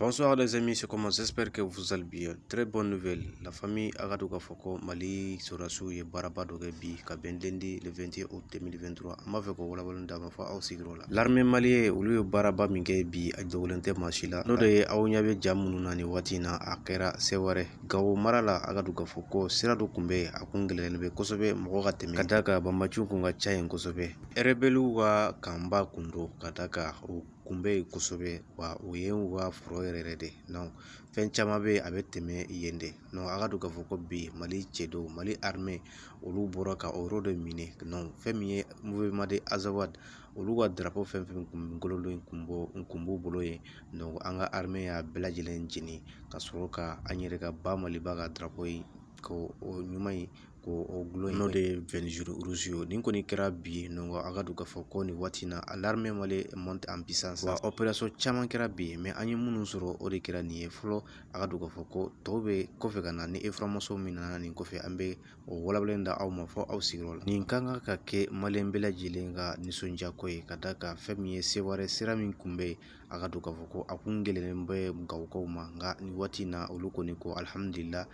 bonsoir les amis c'est comment j'espère que vous allez bien très bonne nouvelle la famille a k'a fɔ ko mali sɔrɔdasiw ye baaraba dɔ kɛ bi ka bɛn lendi le 21 août 2023 an b'a fɛ k'o walawalani d'a ma fɔ aw sigiyɔrɔ la l'armée maliyɛn olu ye baaraba min kɛ bi a dogolen tɛ maa si la n'o de ye aw ɲɛ bɛ ja minnu na nin waati in na a kɛra se wɛrɛ gawo mara la a k'a fɔ ko sira dɔ tun bɛ a kun gɛlɛyalen bɛ kosɛbɛ mɔgɔ ka tɛmɛ ka da kan banbanciw kun ka ca yen kosɛbɛ ɛrɛbɛliw ka kanba kun don ka da kan o kunbɛ yen kosɛbɛ wa o ye u ka foro yɛrɛ yɛrɛ de fɛn caman bɛ yen a bɛ tɛmɛ yen de a ka don k'a fɔ ko bi mali cɛ don mali olu bɔra ka o yɔrɔ de minɛ fɛn min ye olu ka darapɔ fɛn fɛn kun kolon in kun bɔ n kun b'u bolo yen an ka y'a bɛɛ lajɛlen jeni ka sɔrɔ ka an yɛrɛ ka ba maliba ka darapɔ ye ko o ɲuman ye ko o gulon n'o de ye nin kɔni kɛra bi nɔngɔ a ka don k'a fɔ ko nin waati na alarme male monte en puissance wa opération caman kɛra bi mais an ye minnu sɔrɔ o de kɛra nin ye fɔlɔ a ka don k'a fɔ ko tɔw bɛ kɔfɛ ka na ni information min nana nin kɔfɛ an bɛ o walawalalen da aw ma fɔ aw sigiyɔrɔ la nin kan ka kɛ maliyɛn bɛɛ lajɛlen ka nisɔndiya ko ye ka da kan fɛn min ye seware sira min kun bɛ a ka don k'a fɔ ko a kun gɛlɛnnen bɛ gawukaw ma nka nin waati na olu kɔni ko alihamudulila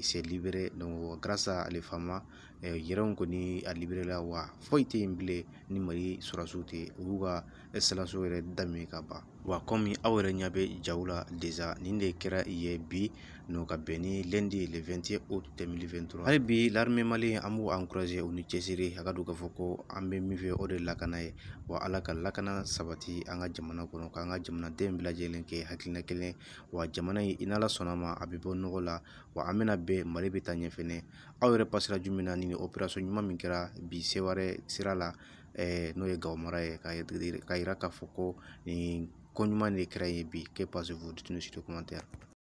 c'est libéré donc grâce walasa ale fama eh, yɛrɛw kɔni a liberela wa foyi tɛ yen bilen ni mali surasiw tɛ olu ka eh, siranso yɛrɛ daminɛ ka ban wa kɔmi aw yɛrɛ ɲɛ bɛ jaw la deza nin de kɛra ye bi n'o ka bɛn ni lɛndi le 21 août 2023 hali bi l'armée malien an b'u encourager u ni cɛsiri a ka don k'a fɔ ko an bɛ min fɛ o de lakana ye wa Ala ka lakana sabati an ka jamana kɔnɔ k'an ka jamanaden bɛɛ lajɛlen kɛ hakilina kelen wa jamana in n'Ala sɔnn'a ma a bɛ bɔ nɔgɔ la wa an bɛna bɛn Mali bɛ taa ɲɛ fɛnɛ aw yɛrɛ pasera jumɛn na ni opération ɲuman min kɛra bi sewarɛ sira la n'o ye Gao ye k'a yira k'a fɔ ko nin que vous dites